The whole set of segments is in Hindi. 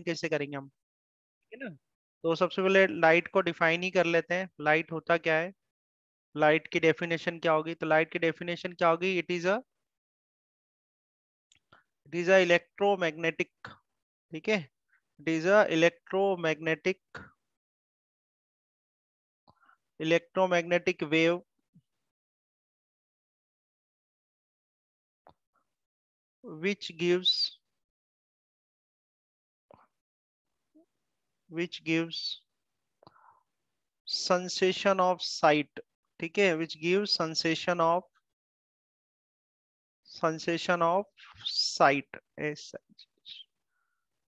कैसे करेंगे हम ठीक है ना तो सबसे पहले लाइट को डिफाइन ही कर लेते हैं लाइट होता क्या है लाइट की डेफिनेशन क्या होगी तो लाइट की डेफिनेशन क्या होगी it is at is a electromagnetic ठीक है it is a electromagnetic electromagnetic wave which gives which gives sensation of sight ठीक है which gives sensation of sensation of sight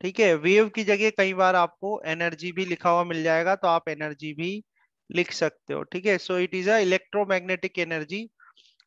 ठीक है वेव की जगह कई बार आपको एनर्जी भी लिखा हुआ मिल जाएगा तो आप एनर्जी भी लिख सकते हो ठीक है so it is a electromagnetic energy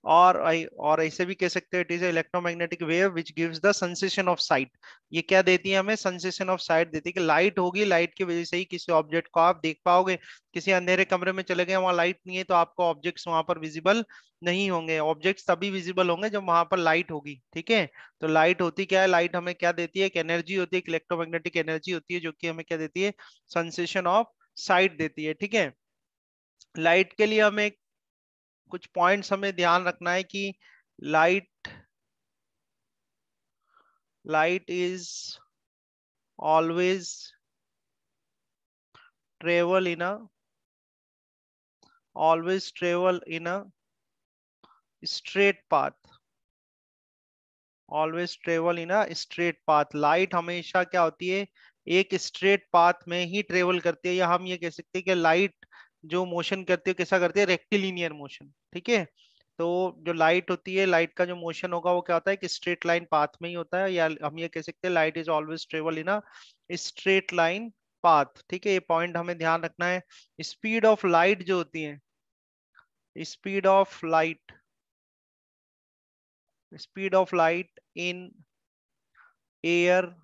और और ऐसे भी कह सकते हैं it is electromagnetic wave which gives the sensation of sight ये क्या देती है हमें सेंसेशन ऑफ साइट देती है कि लाइट होगी लाइट की वजह से ही किसी ऑब्जेक्ट को आप देख पाओगे किसी अंधेरे कमरे में चले गए वहाँ लाइट नहीं है तो आपको ऑब्जेक्ट्स वहां पर विजिबल नहीं होंगे ऑब्जेक्ट्स तभी विजिबल होंगे जब वहां पर लाइट होगी ठीक है तो लाइट होती क्या है लाइट हमें क्या देती है एक एनर्जी होती है एक इलेक्ट्रोमैग्नेटिक एनर्जी होती है जो कि हमें क्या देती है सेंसेशन ऑफ साइट देती है ठीक है लाइट के लिए हमें एक कुछ पॉइंट्स हमें ध्यान रखना है कि light light is always travel in a always travel in a straight path always travel in a straight path light हमेशा क्या होती है एक स्ट्रेट पाथ में ही ट्रेवल करती है या हम ये कह सकते हैं कि लाइट जो मोशन करती है कैसा करती है रेक्टिलीनियर मोशन ठीक है तो जो लाइट होती है लाइट का जो मोशन होगा वो क्या होता है कि स्ट्रेट लाइन पाथ में ही होता है या हम ये कह सकते हैं light is always travel in a straight line path ठीक है ये पॉइंट हमें ध्यान रखना है स्पीड ऑफ लाइट जो होती है speed of light speed of light in air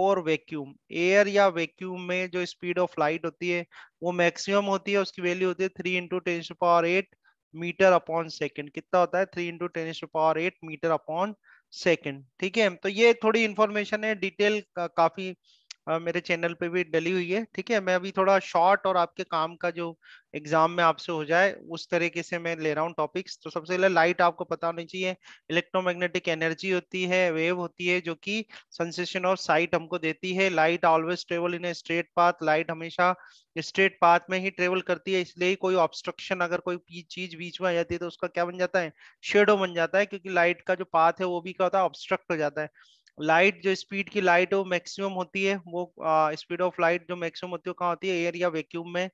और वैक्यूम एयर या वैक्यूम में जो स्पीड ऑफ लाइट होती है वो मैक्सिमम होती है उसकी वैल्यू होती है three into ten power eight metre upon second कितना होता है three into ten power eight metre upon second ठीक है तो ये थोड़ी इंफॉर्मेशन है डिटेल का, काफी मेरे चैनल पे भी डली हुई है ठीक है मैं अभी थोड़ा शॉर्ट और आपके काम का जो एग्जाम में आपसे हो जाए उस तरीके से मैं ले रहा हूँ टॉपिक्स तो सबसे पहले लाइट आपको पता होनी चाहिए इलेक्ट्रोमैग्नेटिक एनर्जी होती है वेव होती है जो कि सेंसेशन ऑफ साइट हमको देती है light always travel in a straight path light हमेशा स्ट्रेट पाथ में ही ट्रेवल करती है इसलिए कोई ऑब्स्ट्रक्शन अगर कोई चीज बीच में आ जाती है तो उसका क्या बन जाता है शेडो बन जाता है क्योंकि लाइट का जो पाथ है वो भी क्या होता है ऑब्स्ट्रक्ट हो जाता है लाइट जो स्पीड की लाइट हो वो मैक्सिमम होती है वो स्पीड ऑफ लाइट जो मैक्सिमम होती है कहाँ होती है एयर या वैक्यूम में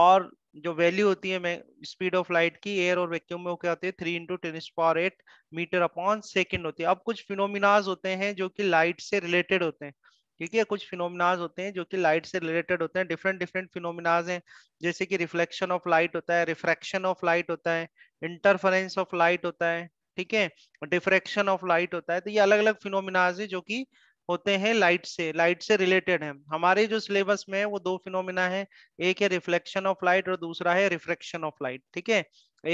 और जो वैल्यू होती है स्पीड ऑफ लाइट की एयर और वैक्यूम में वो क्या होती है three into ten's power eight metre upon second होती है अब कुछ फिनोमिनाज होते हैं जो कि लाइट से रिलेटेड होते हैं ठीक है कुछ फिनोमिनाज होते हैं जो कि लाइट से रिलेटेड होते हैं डिफरेंट डिफरेंट फिनोमिनाज हैं जैसे कि रिफ्लेक्शन ऑफ लाइट होता है रिफ्रैक्शन ऑफ लाइट होता है इंटरफरेंस ऑफ लाइट होता है ठीक है डिफ्रेक्शन ऑफ लाइट होता है तो ये अलग अलग फिनोमिनाज है जो कि होते हैं लाइट से लाइट से रिलेटेड है हमारे जो सिलेबस में वो दो फिनोमिना है एक है रिफ्लेक्शन ऑफ लाइट और दूसरा है रिफ्रेक्शन ऑफ लाइट ठीक है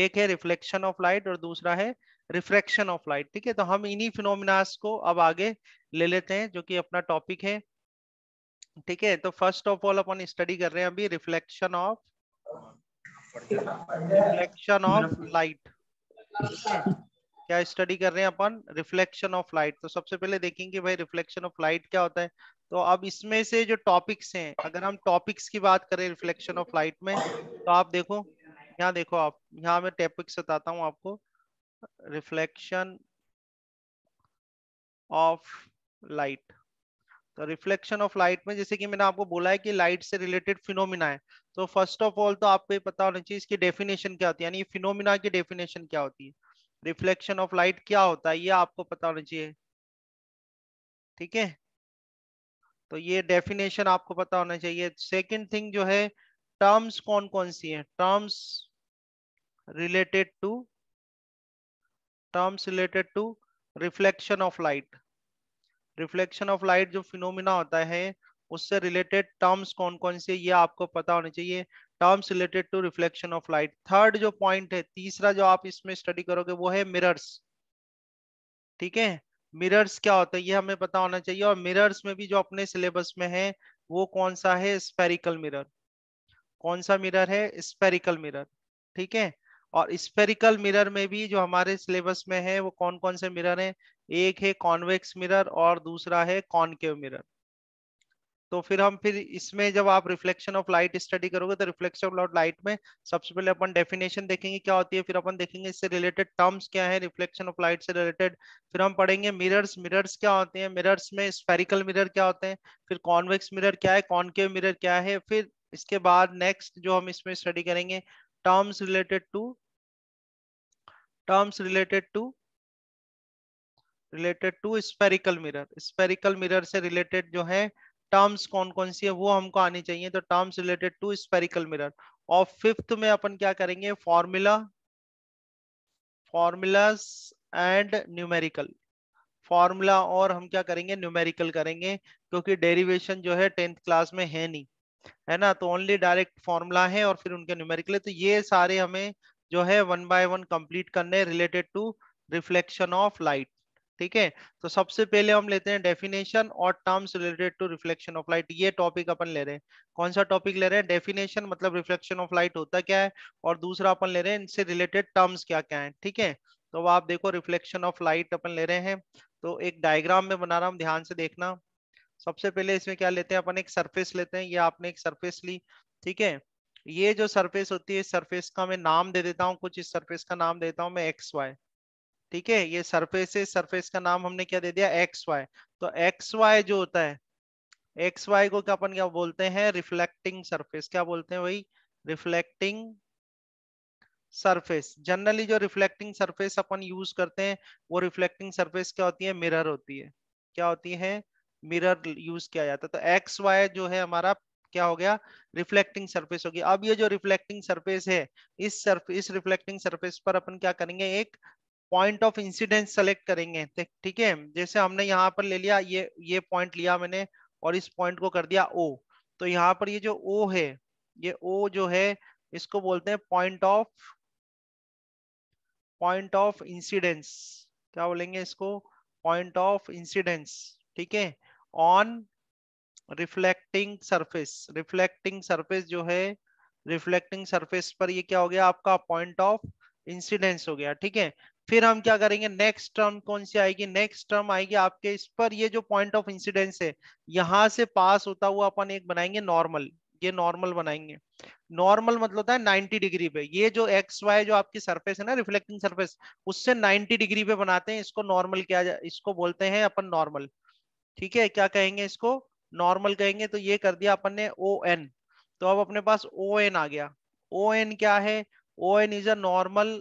एक है रिफ्लेक्शन ऑफ लाइट और दूसरा है रिफ्रेक्शन ऑफ लाइट ठीक है तो हम इन्हीं फिनोमिनास को अब आगे ले लेते हैं जो कि अपना टॉपिक है ठीक है तो फर्स्ट ऑफ ऑल अपन स्टडी कर रहे हैं अभी reflection of reflection of light क्या स्टडी कर रहे हैं अपन रिफ्लेक्शन ऑफ लाइट तो सबसे पहले देखेंगे भाई रिफ्लेक्शन ऑफ लाइट क्या होता है तो अब इसमें से जो टॉपिक्स हैं अगर हम टॉपिक्स की बात करें रिफ्लेक्शन ऑफ लाइट में तो आप देखो यहाँ देखो आप यहाँ मैं टॉपिक्स बताता हूँ आपको रिफ्लेक्शन ऑफ लाइट तो रिफ्लेक्शन ऑफ लाइट में जैसे कि मैंने आपको बोला है कि लाइट से रिलेटेड फिनोमिना है तो फर्स्ट ऑफ ऑल तो आपको ये पता होना चाहिए इसकी डेफिनेशन क्या होती है यानी फिनोमिना की डेफिनेशन क्या होती है रिफ्लेक्शन ऑफ लाइट क्या होता है ये आपको पता होना चाहिए ठीक है तो ये डेफिनेशन आपको पता होना चाहिए सेकंड थिंग जो है टर्म्स कौन कौन सी हैं terms related to terms related to reflection of light reflection of light जो फिनोमिना होता है उससे रिलेटेड टर्म्स कौन कौन से ये आपको पता होना चाहिए terms related to reflection of light third जो पॉइंट है तीसरा जो आप इसमें स्टडी करोगे वो है मिरर्स ठीक है मिरर्स क्या होता है ये हमें पता होना चाहिए और मिरर्स में भी जो अपने सिलेबस में है वो कौन सा है स्पेरिकल मिरर कौन सा मिरर है स्पेरिकल मिरर ठीक है और स्पेरिकल मिरर में भी जो हमारे सिलेबस में है वो कौन कौन से मिरर हैं एक है कॉन्वेक्स मिरर और दूसरा है कॉनकेव मिरर तो फिर हम फिर इसमें जब आप रिफ्लेक्शन ऑफ लाइट स्टडी करोगे तो रिफ्लेक्शन ऑफ लाइट में सबसे पहले अपन डेफिनेशन देखेंगे क्या होती है फिर अपन देखेंगे इससे रिलेटेड टर्म्स क्या है रिफ्लेक्शन ऑफ लाइट से रिलेटेड फिर हम पढ़ेंगे मिरर्स मिरर्स क्या होते हैं मिरर्स में स्पेरिकल मिरर क्या होते हैं फिर कॉन्वेक्स मिरर क्या है कॉन्केव मिरर क्या है फिर इसके बाद नेक्स्ट जो हम इसमें स्टडी करेंगे terms related to terms related to related to spherical mirror spherical mirror से रिलेटेड जो है टर्म्स कौन कौन सी है वो हमको आनी चाहिए तो terms related to spherical mirror और फिफ्थ में अपन क्या करेंगे formula formulas and numerical formula और हम क्या करेंगे न्यूमेरिकल करेंगे क्योंकि डेरिवेशन जो है टेंथ क्लास में है नहीं है ना तो ओनली डायरेक्ट फॉर्मूला है और फिर उनके न्यूमेरिकल है तो ये सारे हमें जो है वन बाय वन कंप्लीट करने related to reflection of light ठीक है तो सबसे पहले हम लेते हैं डेफिनेशन और terms related to reflection of light ये टॉपिक अपन ले रहे हैं कौन सा टॉपिक ले रहे हैं डेफिनेशन मतलब रिफ्लेक्शन ऑफ लाइट होता क्या है और दूसरा अपन ले रहे हैं इनसे रिलेटेड टर्म्स क्या क्या है ठीक है तो आप देखो रिफ्लेक्शन ऑफ लाइट अपन ले रहे हैं तो एक डायग्राम में बना रहा हूँ ध्यान से देखना सबसे पहले इसमें क्या लेते हैं अपन एक सरफेस लेते हैं ये आपने एक सरफेस ली ठीक है ये जो सरफेस होती है सरफेस का मैं नाम दे देता हूँ कुछ इस सरफेस का नाम देता हूँ मैं एक्स वाई ठीक है ये सरफेस है सरफेस का नाम हमने क्या दे दिया एक्स वाई तो एक्स वाई जो होता है एक्स वाई को क्या अपन क्या बोलते हैं रिफ्लेक्टिंग सरफेस क्या बोलते हैं वही रिफ्लेक्टिंग सरफेस जनरली जो रिफ्लेक्टिंग सरफेस अपन यूज करते हैं वो रिफ्लेक्टिंग सरफेस क्या होती है मिरर होती है क्या होती है मिरर यूज किया जाता है तो एक्स वाई जो है हमारा क्या हो गया रिफ्लेक्टिंग सरफेस होगी अब ये जो रिफ्लेक्टिंग सरफेस है इस सरफेस इस रिफ्लेक्टिंग सरफेस पर अपन क्या करेंगे एक पॉइंट ऑफ इंसिडेंस सेलेक्ट करेंगे ठीक है जैसे हमने यहाँ पर ले लिया ये ये पॉइंट लिया मैंने और इस पॉइंट को कर दिया ओ तो यहाँ पर ये जो ओ है ये ओ जो है इसको बोलते हैं point of point of incidence क्या बोलेंगे इसको पॉइंट ऑफ इंसिडेंस ठीक है on reflecting surface reflecting surface जो है रिफ्लेक्टिंग सरफेस पर ये क्या हो गया आपका पॉइंट ऑफ इंसिडेंस हो गया ठीक है फिर हम क्या करेंगे नेक्स्ट टर्म कौन सी आएगी नेक्स्ट टर्म आएगी आपके इस पर ये जो पॉइंट ऑफ इंसिडेंस है यहां से पास होता हुआ अपन एक बनाएंगे नॉर्मल ये नॉर्मल बनाएंगे नॉर्मल मतलब होता है 90 डिग्री पे ये जो एक्स वाई जो आपकी सरफेस है ना रिफ्लेक्टिंग सरफेस उससे 90 डिग्री पे बनाते हैं इसको नॉर्मल क्या इसको बोलते हैं अपन नॉर्मल ठीक है क्या कहेंगे इसको नॉर्मल कहेंगे तो ये कर दिया अपन ने ओ एन तो अब अपने पास ओ एन आ गया ओ एन क्या है O N is a normal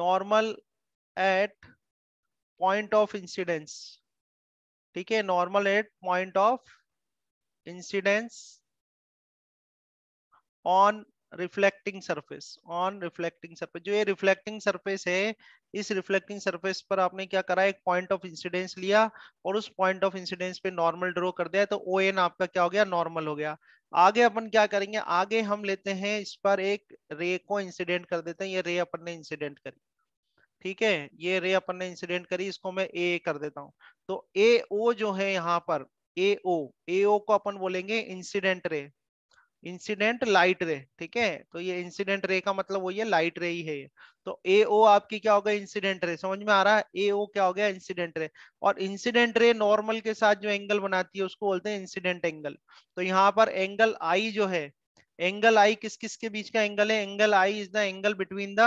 normal at point of incidence ठीक है normal at point of incidence on reflecting surface on reflecting surface जो ये रिफ्लेक्टिंग सरफेस है इस रिफ्लेक्टिंग सरफेस पर आपने क्या करा एक पॉइंट ऑफ इंसिडेंस लिया और उस पॉइंट ऑफ इंसिडेंस पे नॉर्मल ड्रॉ कर दिया तो ओ एन आपका क्या हो गया नॉर्मल हो गया आगे अपन क्या करेंगे आगे हम लेते हैं इस पर एक रे को इंसिडेंट कर देते हैं ये रे अपन ने इंसिडेंट करी ठीक है ये रे अपन ने इंसिडेंट करी इसको मैं ए कर देता हूँ तो ए ओ जो है यहाँ पर ए ओ ए ओ को अपन बोलेंगे incident ray incident light ray ठीक है तो ये इंसिडेंट रे का मतलब वही है लाइट रे ही है तो ए ओ आपकी क्या हो गया इंसिडेंट रे समझ में आ रहा है ए ओ क्या हो गया इंसिडेंट रे और इंसिडेंट रे नॉर्मल के साथ जो एंगल बनाती है उसको बोलते हैं इंसिडेंट एंगल तो यहाँ पर एंगल आई जो है एंगल आई किस किस के बीच का एंगल है angle I is the angle between the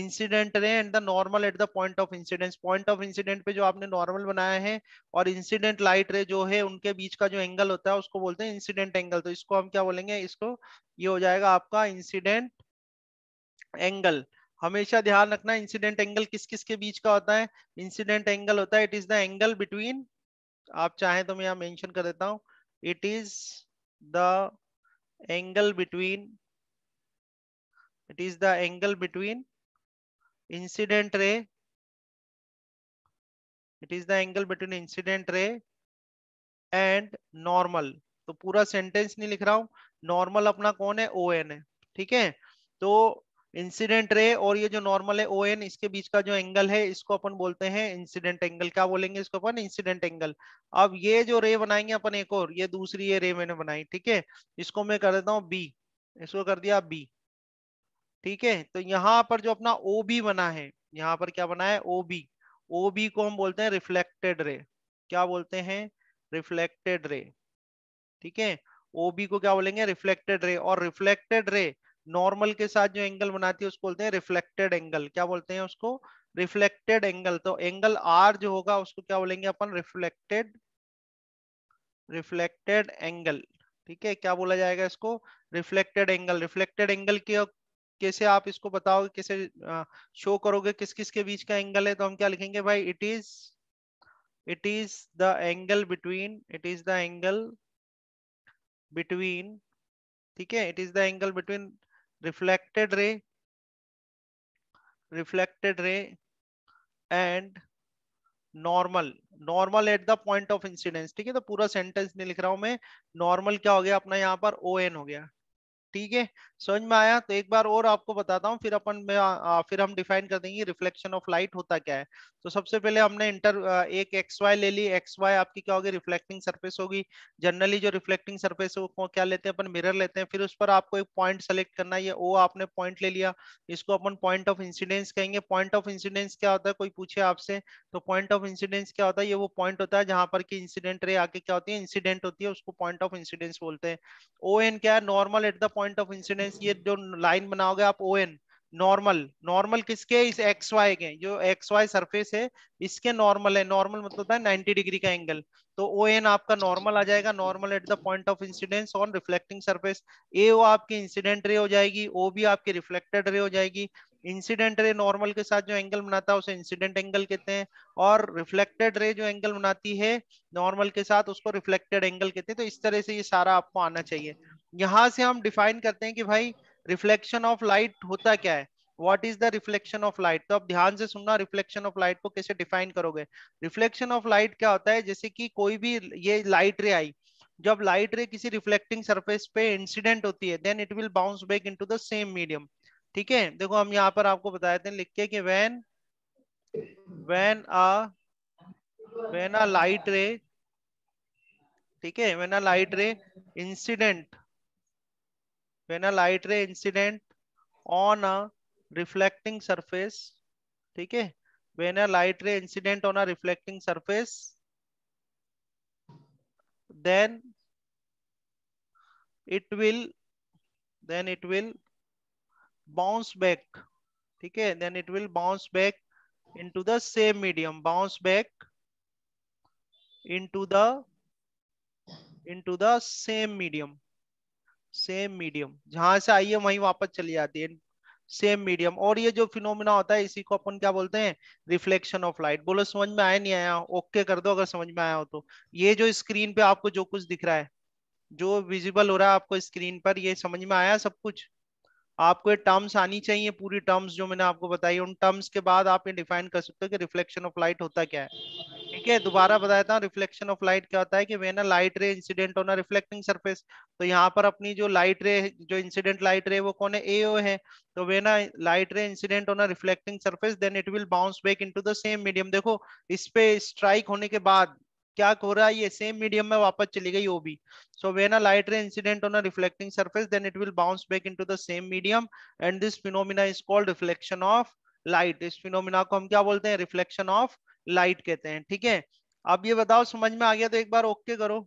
incident ray and the normal at the point of incidence point of incident पे जो आपने नॉर्मल बनाया है और इंसिडेंट लाइट रे जो है उनके बीच का जो एंगल होता है उसको बोलते हैं इंसिडेंट एंगल तो इसको हम क्या बोलेंगे इसको ये हो जाएगा आपका इंसिडेंट एंगल हमेशा ध्यान रखना इंसिडेंट एंगल किस किस के बीच का होता है इंसिडेंट एंगल होता है it is the angle between आप चाहें तो मैं यहाँ मेंशन कर देता हूँ it is the angle between it is the angle between incident ray it is the angle between incident ray and normal तो पूरा सेंटेंस नहीं लिख रहा हूं नॉर्मल अपना कौन है ओ एन है ठीक है तो इंसिडेंट रे और ये जो नॉर्मल है ओ एन इसके बीच का जो एंगल है इसको अपन बोलते हैं इंसिडेंट एंगल क्या बोलेंगे इसको अपन इंसिडेंट एंगल अब ये जो रे बनाएंगे अपन एक और ये दूसरी ये रे मैंने बनाई ठीक है इसको मैं कर देता हूँ बी इसको कर दिया बी ठीक है तो यहाँ पर जो अपना ओ बी बना है यहाँ पर क्या बना है ओ बी ओ बी को हम बोलते हैं रिफ्लेक्टेड रे क्या बोलते हैं रिफ्लेक्टेड रे ठीक है ओ बी को क्या बोलेंगे रिफ्लेक्टेड रे और रिफ्लेक्टेड रे नॉर्मल के साथ जो एंगल बनाती है उसको बोलते हैं रिफ्लेक्टेड एंगल क्या बोलते हैं उसको रिफ्लेक्टेड एंगल तो एंगल आर जो होगा उसको क्या बोलेंगे अपन रिफ्लेक्टेड रिफ्लेक्टेड एंगल ठीक है क्या बोला जाएगा इसको रिफ्लेक्टेड एंगल रिफ्लेक्टेड एंगल की कैसे आप इसको बताओगे कैसे शो करोगे किस किस के बीच का एंगल है तो हम क्या लिखेंगे भाई it is it is the angle between it is the angle between ठीक है it is the angle between reflected ray reflected ray and normal normal at the point of incidence ठीक है तो पूरा सेंटेंस नहीं लिख रहा हूं मैं नॉर्मल क्या हो गया अपना यहाँ पर ओ एन हो गया ठीक है समझ में आया तो एक बार और आपको बताता हूँ फिर अपन आ, फिर हम डिफाइन कर देंगे रिफ्लेक्शन ऑफ लाइट होता क्या है तो सबसे पहले हमने इंटर एक एक्स वाई ले ली एक्स वाई आपकी क्या होगी रिफ्लेक्टिंग सरफेस होगी जनरली जो रिफ्लेक्टिंग सरफेस वो क्या लेते हैं अपन मिरर लेते हैं फिर उस पर आपको एक पॉइंट सेलेक्ट करना है ओ आपने पॉइंट ले लिया इसको अपन पॉइंट ऑफ इंसिडेंस कहेंगे पॉइंट ऑफ इंसिडेंस क्या होता है कोई पूछे आपसे तो पॉइंट ऑफ इंसिडेंस क्या होता है ये वो पॉइंट होता है जहां पर की इंसिडेंट रे आके क्या होती है इंसिडेंट होती है उसको पॉइंट ऑफ इंसिडेंस बोलते हैं ओ एन क्या है normal at the point point of incidence ये जो लाइन बनाओगे आप ओ एन नॉर्मल नॉर्मल किसके इस एक्स वाई के जो एक्स वाई सरफेस है इसके नॉर्मल है नॉर्मल मतलब है 90 डिग्री का एंगल तो ओ एन आपका नॉर्मल आ जाएगा normal at the point of incidence on reflecting surface ए वो आपकी इंसिडेंट रे हो जाएगी ओ भी आपकी रिफ्लेक्टेड रे हो जाएगी इंसिडेंट रे नॉर्मल के साथ जो एंगल बनाता है उसे इंसिडेंट एंगल कहते हैं और रिफ्लेक्टेड रे जो एंगल बनाती है नॉर्मल के साथ उसको रिफ्लेक्टेड एंगल कहते हैं तो इस तरह से ये सारा आपको आना चाहिए यहां से हम डिफाइन करते हैं कि भाई रिफ्लेक्शन ऑफ लाइट होता क्या है what is the reflection of light तो आप ध्यान से सुनना रिफ्लेक्शन ऑफ लाइट को कैसे डिफाइन करोगे रिफ्लेक्शन ऑफ लाइट क्या होता है जैसे कि कोई भी ये लाइट रे आई जब लाइट रे किसी रिफ्लेक्टिंग सरफेस पे इंसिडेंट होती है then it will bounce back into the same medium ठीक है देखो हम यहाँ पर आपको बताए थे हैं लिख के when when when a a light ray ठीक है when a light ray incident when a light ray incident on a reflecting surface theek hai when a light ray incident on a reflecting surface then it will then it will bounce back theek hai then it will bounce back into the same medium bounce back into the into the same medium same medium जहां से आई है वहीं वापस चली जाती है सेम मीडियम और ये जो फिनोमिना होता है इसी को अपन क्या बोलते हैं रिफ्लेक्शन ऑफ लाइट बोलो समझ में आया नहीं आया ओके कर दो अगर समझ में आया हो तो ये जो स्क्रीन पे आपको जो कुछ दिख रहा है जो विजिबल हो रहा है आपको स्क्रीन पर ये समझ में आया सब कुछ आपको ये टर्म्स आनी चाहिए पूरी टर्म्स जो मैंने आपको बताई उन टर्म्स के बाद आप ये डिफाइन कर सकते हो कि रिफ्लेक्शन ऑफ लाइट होता क्या है ठीक है दोबारा बता देता हूँ रिफ्लेक्शन ऑफ लाइट क्या होता है कि when a light ray incident on a reflecting surface तो यहाँ पर अपनी जो लाइट रे जो इंसिडेंट लाइट रे वो कौन है एओ है तो when a light ray incident on a reflecting surface then it will bounce back into the same medium देखो इस पे स्ट्राइक होने के बाद क्या हो रहा है ये सेम मीडियम में वापस चली गई वो भी so when a light ray incident on a reflecting surface then it will bounce back into the same medium and this phenomena is called reflection of light इस फिनोमिना को हम क्या बोलते हैं रिफ्लेक्शन ऑफ लाइट कहते हैं ठीक है आप ये बताओ समझ में आ गया तो एक बार ओके करो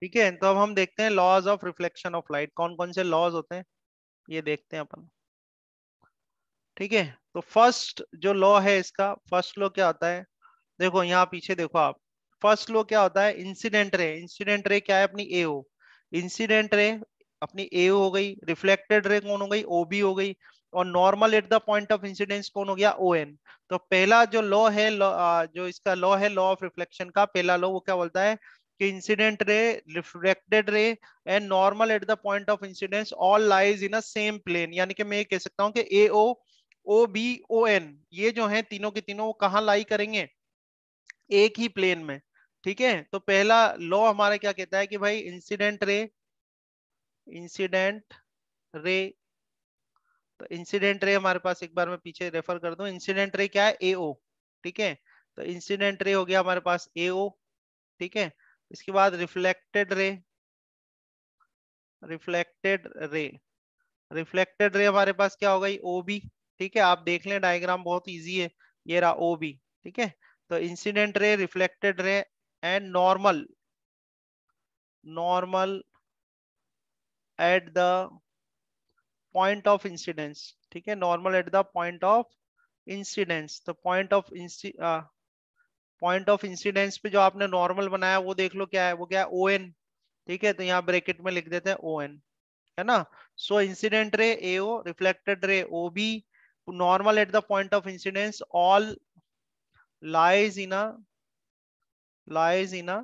ठीक है तो अब हम देखते हैं laws of reflection of light कौन कौन से लॉज होते हैं ये देखते हैं अपन ठीक है तो फर्स्ट जो लॉ है इसका फर्स्ट लॉ क्या होता है देखो यहाँ पीछे देखो आप फर्स्ट लॉ क्या होता है इंसिडेंट रे इंसिडेंट रे क्या है अपनी एओ इंसिडेंट रे अपनी ए हो गई रिफ्लेक्टेड रे कौन हो गई ओबी हो गई और normal at the point of incidence कौन हो गया ओ एन तो पहला जो लॉ है लौ, जो इसका लॉ है लॉ ऑफ रिफ्लेक्शन का पहला लॉ वो क्या बोलता है कि incident ray reflected ray and normal at the point of incidence all lies in a same plane यानी कि मैं ये कह सकता हूँ कि ए ओ ओ बी ओ एन ये जो है तीनों के तीनों वो कहाँ लाई करेंगे एक ही प्लेन में ठीक है तो पहला लॉ हमारा क्या कहता है कि भाई इंसिडेंट रे इंसिडेंट रे तो इंसिडेंट रे हमारे पास एक बार मैं पीछे रेफर कर दू इंसिडेंट रे क्या है एओ ठीक है तो इंसिडेंट रे हो गया हमारे पास एओ ठीक है इसके बाद reflected ray reflected ray reflected रे हमारे पास क्या होगा ये ओबी ठीक है आप देख लें डायग्राम बहुत इजी है ये रहा ओबी ठीक है तो incident ray reflected ray and normal normal at the point of incidence ठीक है normal at the point of incidence तो point of point of incidence पे जो आपने नॉर्मल बनाया वो देख लो क्या है वो क्या है ओ एन ठीक है तो यहाँ ब्रेकेट में लिख देते हैं ओ एन है ना सो incident ray AO reflected ray O B normal at the point of incidence all lies in a lies in a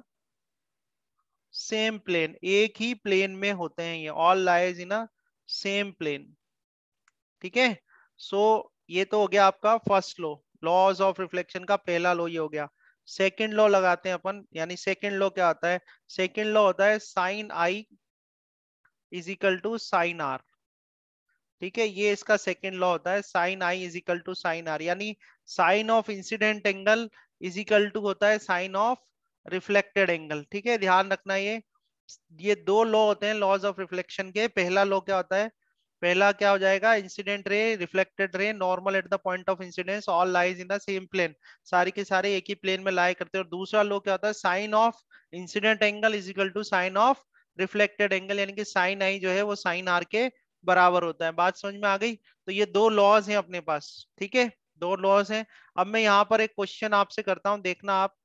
same plane एक ही प्लेन में होते हैं ये all lies in a same plane ठीक है सो ये तो हो गया आपका first law laws of reflection का पहला लॉ ये हो गया सेकेंड लॉ लगाते हैं अपन यानी सेकेंड लॉ क्या होता है सेकेंड लॉ होता है sine I is equal to sine R ठीक है ये इसका सेकेंड लॉ होता है sine I is equal to sine R यानी sine of incident angle is equal to होता है साइन ऑफ रिफ्लेक्टेड एंगल ठीक है ध्यान रखना ये ये दो लॉ होते हैं लॉज ऑफ रिफ्लेक्शन के पहला लॉ क्या होता है पहला क्या हो जाएगा incident ray reflected ray normal at the point of incidence all lies in the same plane सारे के सारे एक ही प्लेन में लाए करते हैं और दूसरा लो क्या होता है sine of incident angle is equal to sine of reflected angle यानी कि साइन आई जो है वो साइन आर के बराबर होता है बात समझ में आ गई तो ये दो लॉज हैं अपने पास ठीक है दो लॉज हैं अब मैं यहाँ पर एक क्वेश्चन आपसे करता हूँ देखना आप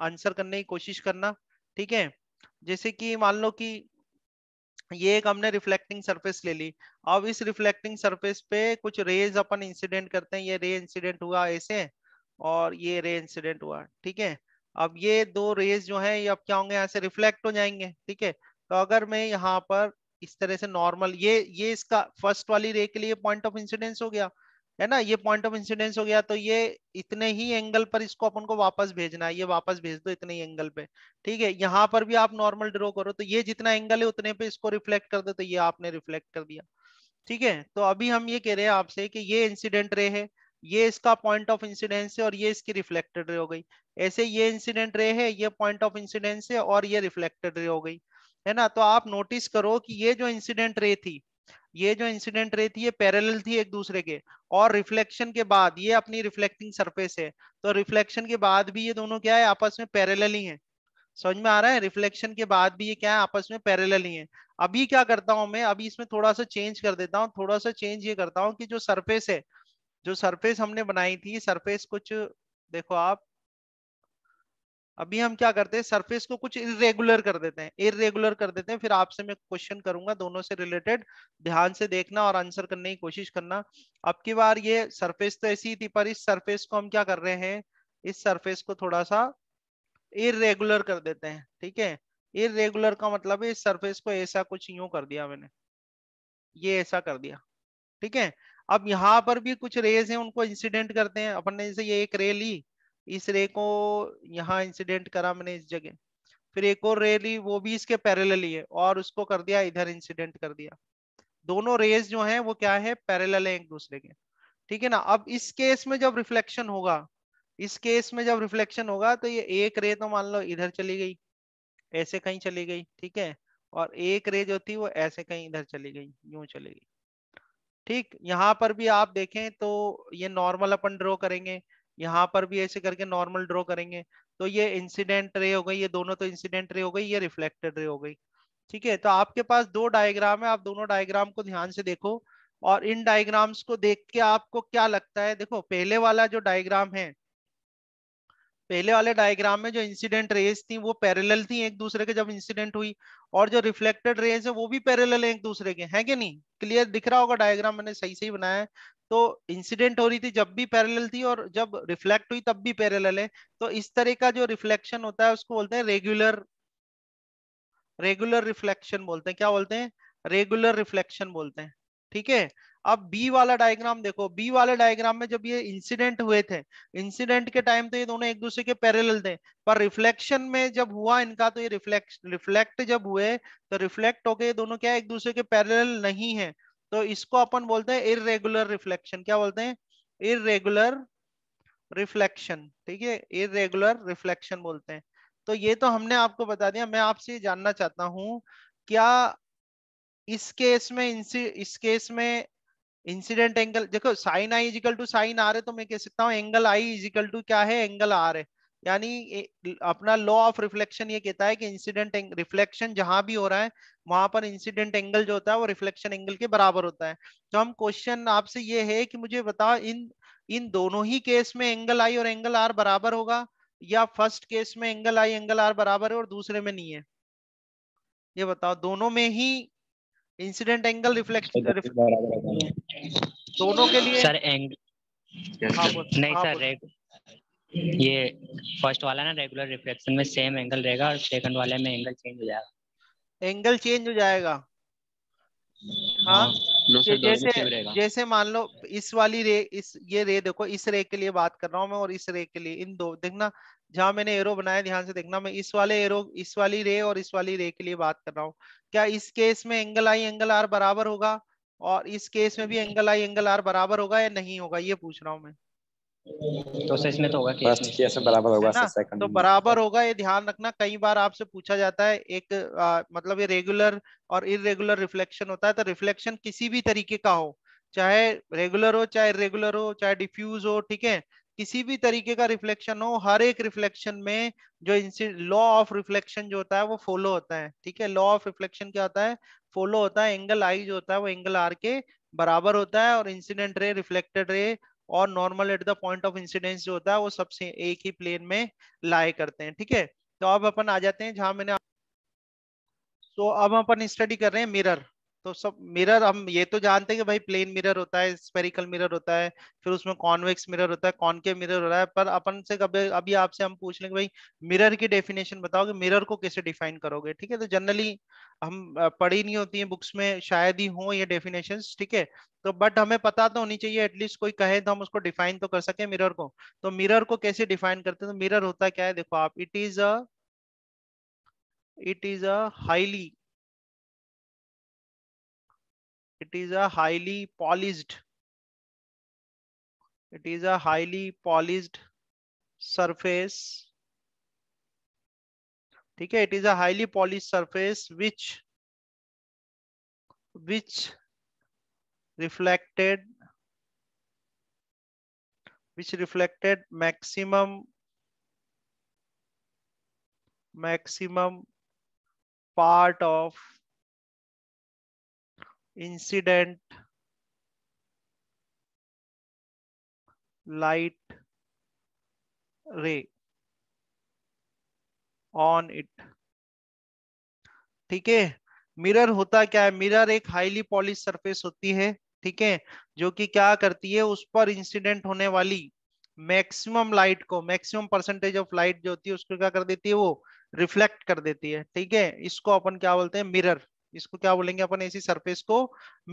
आंसर करने की कोशिश करना ठीक है जैसे कि मान लो कि ये एक हमने रिफ्लेक्टिंग सरफेस ले ली अब इस रिफ्लेक्टिंग सरफेस पे कुछ रेज अपन इंसिडेंट करते हैं ये रे इंसिडेंट हुआ ऐसे और ये रे इंसिडेंट हुआ ठीक है अब ये दो रेज जो है ये अब क्या होंगे यहाँ से रिफ्लेक्ट हो जाएंगे ठीक है तो अगर मैं यहाँ पर इस तरह से नॉर्मल ये ये इसका फर्स्ट वाली रे के लिए पॉइंट ऑफ इंसिडेंस हो गया है ना ये पॉइंट ऑफ इंसिडेंस हो गया तो ये इतने ही एंगल पर इसको अपन को वापस भेजना है ये वापस भेज दो इतने ही एंगल पे ठीक है यहाँ पर भी आप नॉर्मल ड्रॉ करो तो ये जितना एंगल है उतने पे इसको रिफ्लेक्ट कर दो तो ये आपने रिफ्लेक्ट कर दिया ठीक है तो अभी हम ये कह रहे हैं आपसे कि ये इंसिडेंट रे है ये इसका पॉइंट ऑफ इंसिडेंस है और ये इसकी रिफ्लेक्टेड रे हो गई ऐसे ये इंसिडेंट रे है ये पॉइंट ऑफ इंसिडेंस है और ये रिफ्लेक्टेड रे हो गई है ना तो आप नोटिस करो कि ये जो इंसिडेंट रे थी ये जो इंसिडेंट रे थी ये पैरेलल थी एक दूसरे के और रिफ्लेक्शन के बाद ये अपनी रिफ्लेक्टिंग सरफेस है तो रिफ्लेक्शन के बाद भी ये दोनों क्या है आपस में पैरेलल ही है समझ में आ रहा है रिफ्लेक्शन के बाद भी ये क्या है आपस में पैरेलल ही है अभी क्या करता हूँ मैं अभी इसमें थोड़ा सा चेंज कर देता हूँ थोड़ा सा चेंज ये करता हूँ कि जो सरफेस है जो सरफेस हमने बनाई थी सरफेस कुछ देखो आप अभी हम क्या करते हैं सरफेस को कुछ इरेगुलर कर देते हैं इरेगुलर कर देते हैं फिर आपसे मैं क्वेश्चन करूंगा दोनों से रिलेटेड ध्यान से देखना और आंसर करने की कोशिश करना अब की बार ये सरफेस तो ऐसी ही थी पर इस सरफेस को हम क्या कर रहे हैं इस सरफेस को थोड़ा सा इरेगुलर कर देते हैं ठीक है इरेगुलर का मतलब है इस सरफेस को ऐसा कुछ यूं कर दिया मैंने ये ऐसा कर दिया ठीक है अब यहाँ पर भी कुछ रेज हैं उनको इंसिडेंट करते हैं अपन ने जैसे ये एक रे ली इस रे को यहाँ इंसिडेंट करा मैंने इस जगह फिर एक और रे ली वो भी इसके पैरेलल ही है और उसको कर दिया इधर इंसिडेंट कर दिया दोनों रेज जो है वो क्या है पैरेलल है एक दूसरे के ठीक है ना अब इस केस में जब रिफ्लेक्शन होगा इस केस में जब रिफ्लेक्शन होगा तो ये एक रे तो मान लो इधर चली गई ऐसे कहीं चली गई ठीक है और एक रे जो थी वो ऐसे कहीं इधर चली गई यूं चली गई ठीक यहाँ पर भी आप देखें तो ये नॉर्मल अपन ड्रॉ करेंगे यहाँ पर भी ऐसे करके नॉर्मल ड्रॉ करेंगे तो ये इंसिडेंट रे हो गई ये दोनों तो इंसिडेंट रे हो गई ये रिफ्लेक्टेड रे हो गई ठीक है तो आपके पास दो डायग्राम है आप दोनों डायग्राम को ध्यान से देखो और इन डायग्राम्स को देख के आपको क्या लगता है देखो पहले वाला जो डायग्राम है पहले वाले डायग्राम में जो इंसिडेंट रेज थी वो पैरेलल थी एक दूसरे के जब इंसिडेंट हुई और जो रिफ्लेक्टेड रेज है वो भी पैरेलल है एक दूसरे के है कि नहीं क्लियर दिख रहा होगा डायग्राम मैंने सही सही बनाया है तो इंसिडेंट हो रही थी जब भी पैरेलल थी और जब रिफ्लेक्ट हुई तब भी पैरेलल है तो इस तरह का जो रिफ्लेक्शन होता है उसको बोलते हैं रेगुलर रेगुलर रिफ्लेक्शन बोलते हैं क्या बोलते हैं रेगुलर रिफ्लेक्शन बोलते हैं ठीक है अब बी वाला डायग्राम देखो बी वाले डायग्राम में जब ये इंसिडेंट हुए थे इंसिडेंट के टाइम तो ये दोनों एक दूसरे के पैरेलल थे पर रिफ्लेक्शन में जब हुआ इनका तो ये रिफ्लेक्ट रिफ्लेक्ट जब हुए तो रिफ्लेक्ट हो गए दोनों क्या एक दूसरे के पैरेलल नहीं है तो इसको अपन बोलते हैं इरेगुलर रिफ्लेक्शन क्या बोलते हैं इरेगुलर रिफ्लेक्शन ठीक है इरेगुलर रिफ्लेक्शन बोलते हैं तो ये तो हमने आपको बता दिया मैं आपसे जानना चाहता हूं क्या इस केस में इस केस में इंसिडेंट एंगल देखो sine i is equal to sine r है तो मैं कह सकता हूँ एंगल आई इजिकल टू क्या है एंगल आर है यानी अपना लॉ ऑफ रिफ्लेक्शन ये कहता है कि इंसिडेंट रिफ्लेक्शन जहां भी हो रहा है वहां पर इंसिडेंट एंगल जो होता है वो रिफ्लेक्शन एंगल के बराबर होता है तो हम क्वेश्चन आपसे ये है कि मुझे बताओ इन इन दोनों ही केस में एंगल आई और एंगल आर बराबर होगा या फर्स्ट केस में एंगल आई एंगल आर बराबर है और दूसरे में नहीं है ये बताओ दोनों में ही इंसिडेंट एंगल रिफ्लेक्शन दोनों के लिए सर एंगल हाँ नहीं हाँ, सर ये फर्स्ट वाला ना रेगुलर रिफ्लेक्शन में सेम एंगल रहेगा और सेकंड वाले में एंगल चेंज हो जाएगा एंगल चेंज हो जाएगा हाँ, हाँ जैसे जैसे मान लो इस वाली रे इस ये रे देखो इस रे के लिए बात कर रहा हूँ मैं और इस रे के लिए इन दो देखना जहां मैंने एरो बनाया ध्यान से देखना मैं इस वाले एरो इस वाली रे और इस वाली रे के लिए बात कर रहा हूँ क्या इस केस में एंगल आई एंगल आर बराबर होगा और इस केस में भी एंगल आई एंगल आर बराबर होगा या नहीं होगा ये पूछ रहा हूँ मैं तो सच में तो होगा फर्स्ट केस में बराबर होगा ना? सेकंड तो बराबर होगा ये ध्यान रखना कई बार आपसे पूछा जाता है एक आ, मतलब ये रेगुलर और इरेगुलर रिफ्लेक्शन होता है तो रिफ्लेक्शन किसी भी तरीके का हो चाहे रेगुलर हो चाहे इरेगुलर हो चाहे डिफ्यूज हो ठीक है किसी भी तरीके का रिफ्लेक्शन हो हर एक रिफ्लेक्शन में जो लॉ ऑफ रिफ्लेक्शन जो होता है वो फॉलो होता है ठीक है लॉ ऑफ रिफ्लेक्शन क्या होता है फॉलो होता है एंगल आई जो होता है वो एंगल आर के बराबर होता है और इंसिडेंट रे रिफ्लेक्टेड रे और normal at the point of incidence जो होता है वो सबसे एक ही प्लेन में लाए करते हैं ठीक है तो अब अपन आ जाते हैं जहां मैंने तो अब अपन स्टडी कर रहे हैं मिरर तो सब मिरर हम ये तो जानते हैं कि भाई प्लेन मिरर होता है स्पेरिकल मिरर होता है फिर उसमें कॉन्वेक्स मिरर होता है कॉनकेव मिरर हो रहा है पर अपन से कभी अभी आपसे हम पूछ लेंगे भाई मिरर की डेफिनेशन बताओ कि मिरर को कैसे डिफाइन करोगे ठीक है तो जनरली हम पढ़ी नहीं होती है बुक्स में शायद ही हो ये डेफिनेशन ठीक है तो बट हमें पता तो होनी चाहिए एटलीस्ट कोई कहे तो हम उसको डिफाइन तो कर सके मिरर को तो मिरर को कैसे डिफाइन करते हैं तो मिरर होता क्या है देखो आप it is a it is a highly it is a highly polished it is a highly polished surface Okay, it is a highly polished surface which which reflected which reflected maximum maximum part of incident light ray on it ठीक है मिरर होता क्या है मिरर एक हाईली पॉलिश सरफेस होती है ठीक है जो कि क्या करती है उस पर इंसिडेंट होने वाली मैक्सिमम लाइट को मैक्सिमम परसेंटेज ऑफ लाइट जो होती है उसको क्या कर देती है वो रिफ्लेक्ट कर देती है ठीक है इसको अपन क्या बोलते हैं मिरर इसको क्या बोलेंगे अपन ऐसी सरफेस को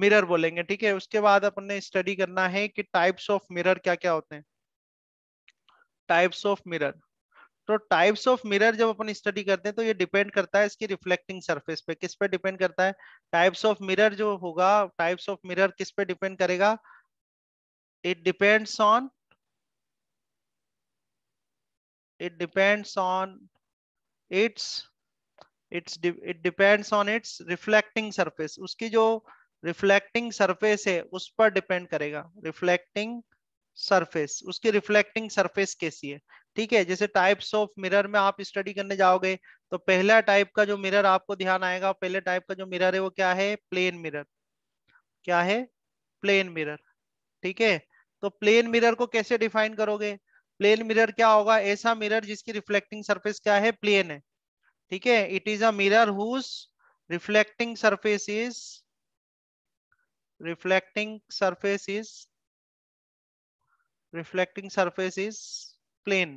मिरर बोलेंगे ठीक है उसके बाद अपन ने स्टडी करना है कि टाइप्स ऑफ मिरर क्या क्या होते हैं टाइप्स ऑफ मिरर तो टाइप्स ऑफ मिरर जब अपन स्टडी करते हैं तो ये डिपेंड करता है इसकी रिफ्लेक्टिंग सरफेस पे किस पे डिपेंड करता है टाइप्स ऑफ मिरर जो होगा टाइप्स ऑफ मिरर किस पे डिपेंड करेगा it depends on it depends on its its it depends on its reflecting surface उसकी जो रिफ्लेक्टिंग सरफेस है उस पर डिपेंड करेगा रिफ्लेक्टिंग सरफेस उसकी रिफ्लेक्टिंग सरफेस कैसी है ठीक है जैसे टाइप्स ऑफ मिरर में आप स्टडी करने जाओगे तो पहला टाइप का जो मिरर आपको ध्यान आएगा पहले टाइप का जो मिरर है वो क्या है प्लेन मिरर क्या है प्लेन मिरर ठीक है तो प्लेन मिरर को कैसे डिफाइन करोगे प्लेन मिरर क्या होगा ऐसा मिरर जिसकी रिफ्लेक्टिंग सरफेस क्या है प्लेन है ठीक है it is a mirror whose reflecting surface is reflecting surface is reflecting surface is plane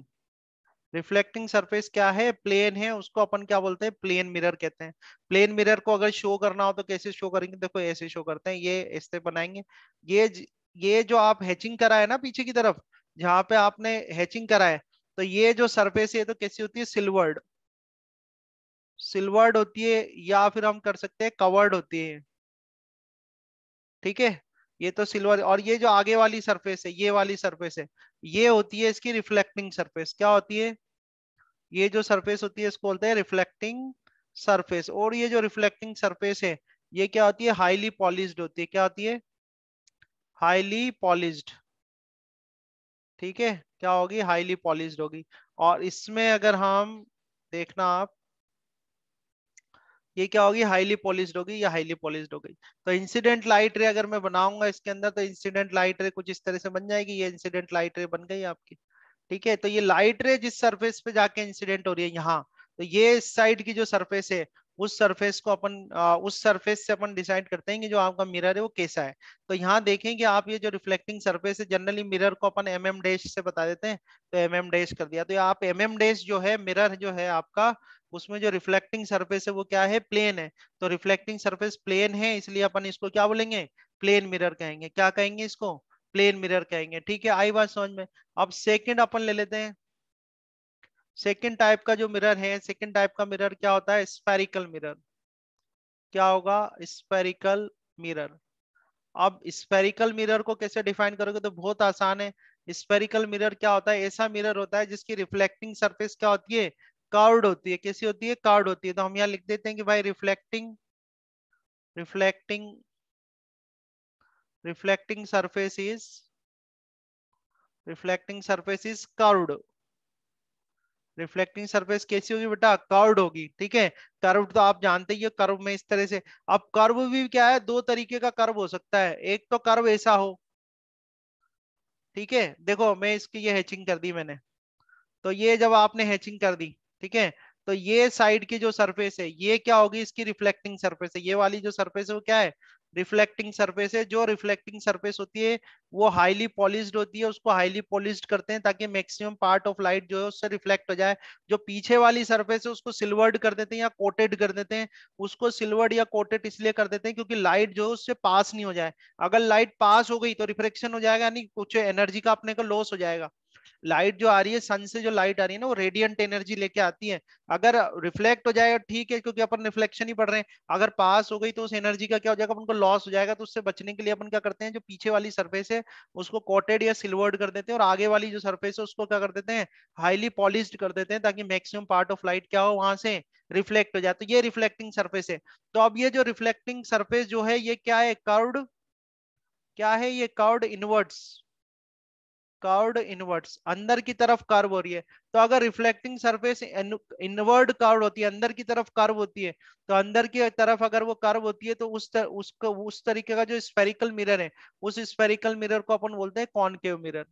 reflecting surface क्या है प्लेन है उसको अपन क्या बोलते हैं प्लेन मिरर कहते हैं प्लेन मिरर को अगर शो करना हो तो कैसे शो करेंगे देखो ऐसे शो करते हैं ये ऐसे बनाएंगे ये ये जो आप हैचिंग करा है ना पीछे की तरफ जहां पे आपने हैचिंग करा है तो ये जो सरफेस है तो कैसी होती है सिल्वर्ड सिल्वर्ड होती है या फिर हम कर सकते हैं कवर्ड होती है ठीक है ये तो सिल्वर और ये जो आगे वाली सरफेस है ये वाली सरफेस है ये होती है इसकी रिफ्लेक्टिंग सरफेस क्या होती है ये जो सरफेस होती है इसको बोलते हैं रिफ्लेक्टिंग सरफेस और ये जो रिफ्लेक्टिंग सरफेस है ये क्या होती है हाईली पॉलिश होती है क्या होती है हाईली पॉलिश ठीक है क्या होगी हाईली पॉलिश होगी और इसमें अगर हम देखना आप ये क्या होगी हाईली पॉलिश होगी या हाईली पॉलिश हो गई तो इंसिडेंट लाइट रे अगर मैं बनाऊंगा इसके अंदर तो इंसिडेंट लाइट रे कुछ इस तरह से बन जाएगी ये इंसिडेंट लाइट रे बन गई आपकी ठीक है तो ये लाइट रे जिस सरफेस पे जाके इंसिडेंट हो रही है यहाँ तो ये इस साइड की जो सरफेस है उस सरफेस को अपन उस सरफेस से अपन डिसाइड करते हैं कि जो आपका मिरर है वो कैसा है तो यहाँ देखें कि आप ये जो रिफ्लेक्टिंग सरफेस है जनरली मिरर को अपन एमएम डैश से बता देते हैं तो एमएम डैश कर दिया तो आप एमएम डैश जो है मिरर जो है आपका उसमें जो रिफ्लेक्टिंग सरफेस है वो क्या है प्लेन है तो रिफ्लेक्टिंग सरफेस प्लेन है इसलिए अपन इसको क्या बोलेंगे प्लेन मिरर कहेंगे क्या कहेंगे इसको प्लेन मिरर कहेंगे ठीक है आई बात समझ में अब सेकंड अपन ले लेते हैं सेकंड टाइप का जो मिरर है सेकंड टाइप का मिरर क्या होता है स्पेरिकल मिरर क्या होगा स्पेरिकल मिरर अब स्पेरिकल मिरर को कैसे डिफाइन करोगे तो बहुत आसान है स्पेरिकल मिरर क्या होता है ऐसा मिरर होता है जिसकी रिफ्लेक्टिंग सरफेस क्या होती है कार्ड होती है कैसी होती है कार्ड होती है तो हम यहाँ लिख देते हैं कि भाई reflecting reflecting reflecting surface is reflecting surface is curved reflecting surface कैसी होगी बेटा कर्व्ड होगी ठीक है कर्व तो आप जानते ही हो कर्व में इस तरह से अब कर्व भी क्या है दो तरीके का कर्व हो सकता है एक तो कर्व ऐसा हो ठीक है देखो मैं इसकी ये हैचिंग कर दी मैंने तो ये जब आपने हैचिंग कर दी ठीक है तो ये साइड की जो सरफेस है ये क्या होगी इसकी रिफ्लेक्टिंग सरफेस है ये वाली जो सरफेस है वो क्या है रिफ्लेक्टिंग सरफेस है जो रिफ्लेक्टिंग सरफेस होती है वो हाईली पॉलिश होती है उसको हाईली पॉलिश करते हैं ताकि मैक्सिमम पार्ट ऑफ लाइट जो है उससे रिफ्लेक्ट हो जाए जो पीछे वाली सरफेस है उसको सिल्वर्ड कर देते हैं या कोटेड कर देते हैं उसको सिल्वर्ड या कोटेड इसलिए कर देते हैं क्योंकि लाइट जो है उससे पास नहीं हो जाए अगर लाइट पास हो गई तो रिफ्लेक्शन हो जाएगा यानी कुछ एनर्जी का अपने को लॉस हो जाएगा लाइट जो आ रही है सन से जो लाइट आ रही है ना वो रेडियंट एनर्जी लेके आती है अगर रिफ्लेक्ट हो जाएगा ठीक है क्योंकि अपन रिफ्लेक्शन ही पड़ रहे हैं अगर पास हो गई तो उस एनर्जी का क्या हो जाएगा अपन को लॉस हो जाएगा तो उससे बचने के लिए अपन क्या करते हैं जो पीछे वाली सर्फेस है उसको कोटेड या सिल्वर्ड कर देते हैं और आगे वाली जो सर्फेस है उसको क्या कर देते हैं हाईली पॉलिश कर देते हैं ताकि मैक्सिमम पार्ट ऑफ लाइट क्या हो वहां से रिफ्लेक्ट हो जाए तो ये रिफ्लेक्टिंग सर्फेस है तो अब ये जो रिफ्लेक्टिंग सर्फेस जो है ये क्या है कर्ड क्या है ये कर्ड इनवर्ड्स कार्ड इनवर्ड्स अंदर की तरफ कर्व हो रही है तो अगर रिफ्लेक्टिंग सरफेस इनवर्ड कार्ड होती है अंदर की तरफ कर्व होती है तो अंदर की तरफ अगर वो कर्व होती है तो उस तर, उसको उस तरीके का जो स्पेरिकल मिरर है उस स्पेरिकल मिरर को अपन बोलते हैं कॉनकेव मिरर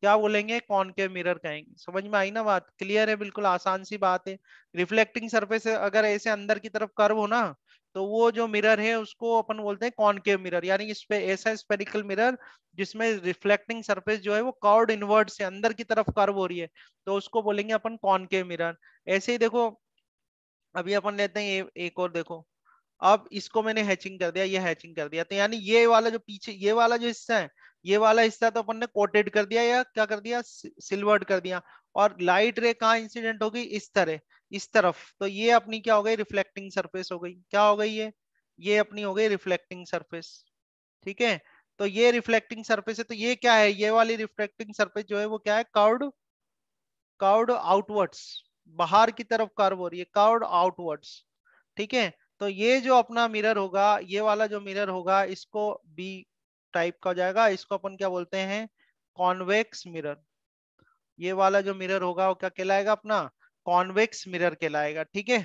क्या बोलेंगे कॉनकेव मिरर कहेंगे समझ में आई ना बात क्लियर है बिल्कुल आसान सी बात है रिफ्लेक्टिंग सरफेस अगर ऐसे अंदर की तरफ कर्व हो ना तो वो जो मिरर है उसको अपन बोलते हैं कॉनकेव मिरर यानी इस पे ऐसा स्पेरिकल मिरर जिसमें रिफ्लेक्टिंग सरफेस जो है वो कर्व इनवर्ड से अंदर की तरफ कर्व हो रही है तो उसको बोलेंगे अपन कॉनकेव मिरर ऐसे ही देखो अभी अपन लेते हैं ए, एक और देखो अब इसको मैंने हैचिंग कर दिया ये हैचिंग कर दिया तो यानी ये वाला जो पीछे ये वाला जो हिस्सा है ये वाला हिस्सा तो अपन ने कोटेड कर दिया या क्या कर दिया सिल्वर्ड कर दिया और लाइट रे कहा इंसिडेंट होगी इस तरह इस तरफ तो ये अपनी क्या हो गई रिफ्लेक्टिंग सरफेस हो गई क्या हो गई ये ये अपनी हो गई रिफ्लेक्टिंग सरफेस ठीक है तो ये रिफ्लेक्टिंग सरफेस है तो ये क्या है ये वाली रिफ्लेक्टिंग सरफेस जो है वो क्या है कर्ड कर्ड आउटवर्ड्स बाहर की तरफ कर्व हो रही है कर्ड आउटवर्ड्स ठीक है तो ये जो अपना मिरर होगा ये वाला जो मिरर होगा इसको बी टाइप का हो जाएगा इसको अपन क्या बोलते हैं कॉन्वेक्स मिरर ये वाला जो मिरर होगा वो क्या कहलाएगा अपना कॉन्वेक्स मिरर कहलाएगा ठीक है